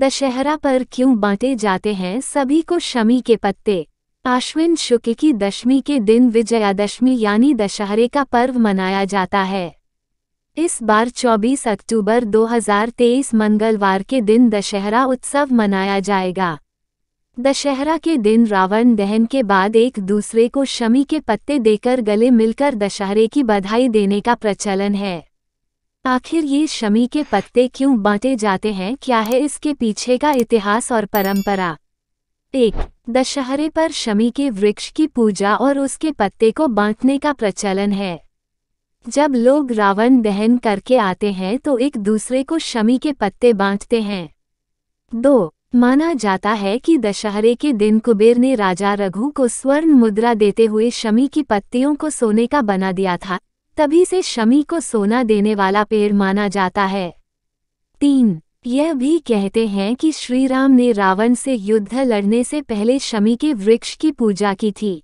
दशहरा पर क्यों बांटे जाते हैं सभी को शमी के पत्ते आश्विन शुक्ल की दशमी के दिन विजयादशमी यानी दशहरे का पर्व मनाया जाता है इस बार 24 अक्टूबर 2023 मंगलवार के दिन दशहरा उत्सव मनाया जाएगा दशहरा के दिन रावण दहन के बाद एक दूसरे को शमी के पत्ते देकर गले मिलकर दशहरे की बधाई देने का प्रचलन है आखिर ये शमी के पत्ते क्यों बांटे जाते हैं क्या है इसके पीछे का इतिहास और परंपरा एक दशहरे पर शमी के वृक्ष की पूजा और उसके पत्ते को बांटने का प्रचलन है जब लोग रावण दहन करके आते हैं तो एक दूसरे को शमी के पत्ते बांटते हैं दो माना जाता है कि दशहरे के दिन कुबेर ने राजा रघु को स्वर्ण मुद्रा देते हुए शमी की पत्तियों को सोने का बना दिया था तभी से शमी को सोना देने वाला पेड़ माना जाता है तीन यह भी कहते हैं कि श्रीराम ने रावण से युद्ध लड़ने से पहले शमी के वृक्ष की पूजा की थी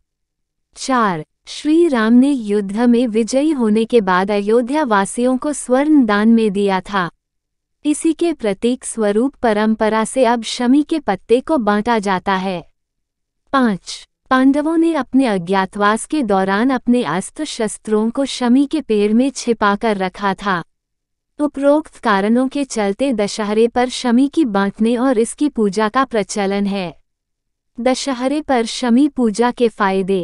चार श्री राम ने युद्ध में विजयी होने के बाद अयोध्या वासियों को स्वर्ण दान में दिया था इसी के प्रतीक स्वरूप परंपरा से अब शमी के पत्ते को बांटा जाता है पाँच पांडवों ने अपने अज्ञातवास के दौरान अपने अस्त्र शस्त्रों को शमी के पेड़ में छिपाकर रखा था उपरोक्त कारणों के चलते दशहरे पर शमी की बांटने और इसकी पूजा का प्रचलन है दशहरे पर शमी पूजा के फायदे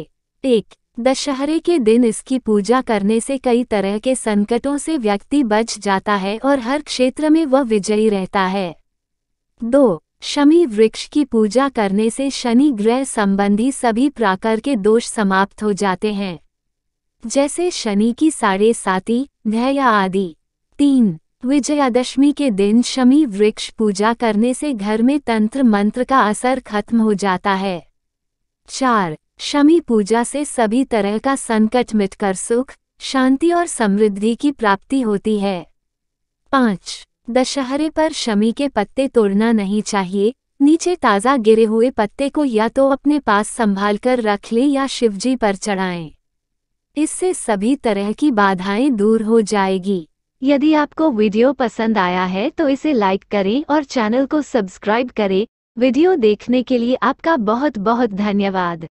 एक दशहरे के दिन इसकी पूजा करने से कई तरह के संकटों से व्यक्ति बच जाता है और हर क्षेत्र में वह विजयी रहता है दो शमी वृक्ष की पूजा करने से शनि ग्रह संबंधी सभी प्राकर के दोष समाप्त हो जाते हैं जैसे शनि की साढ़े साती घया आदि तीन विजयादशमी के दिन शमी वृक्ष पूजा करने से घर में तंत्र मंत्र का असर खत्म हो जाता है चार शमी पूजा से सभी तरह का संकट मिटकर सुख शांति और समृद्धि की प्राप्ति होती है पाँच दशहरे पर शमी के पत्ते तोड़ना नहीं चाहिए नीचे ताज़ा गिरे हुए पत्ते को या तो अपने पास संभाल कर रख लें या शिवजी पर चढ़ाएं इससे सभी तरह की बाधाएं दूर हो जाएगी यदि आपको वीडियो पसंद आया है तो इसे लाइक करें और चैनल को सब्सक्राइब करें वीडियो देखने के लिए आपका बहुत बहुत धन्यवाद